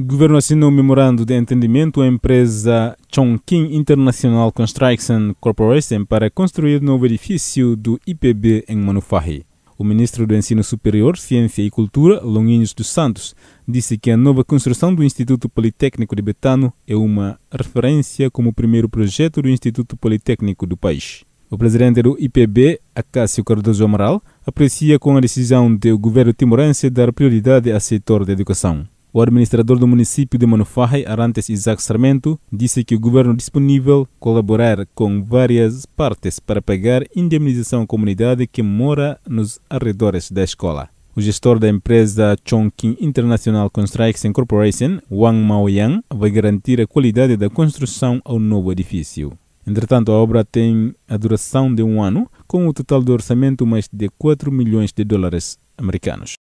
O governo assinou um memorando de entendimento à empresa Chongqing International Construction Corporation para construir novo edifício do IPB em Manufahi. O ministro do Ensino Superior, Ciência e Cultura, Longuinhos dos Santos, disse que a nova construção do Instituto Politécnico de Betano é uma referência como o primeiro projeto do Instituto Politécnico do país. O presidente do IPB, Acácio Cardoso Amaral, aprecia com a decisão do governo timorense dar prioridade ao setor da educação. O administrador do município de Manufai, Arantes Isaac Sarmento, disse que o governo disponível colaborar com várias partes para pagar indemnização à comunidade que mora nos arredores da escola. O gestor da empresa Chongqing International Construction Corporation, Wang Maoyang, vai garantir a qualidade da construção ao novo edifício. Entretanto, a obra tem a duração de um ano, com o um total de orçamento mais de 4 milhões de dólares americanos.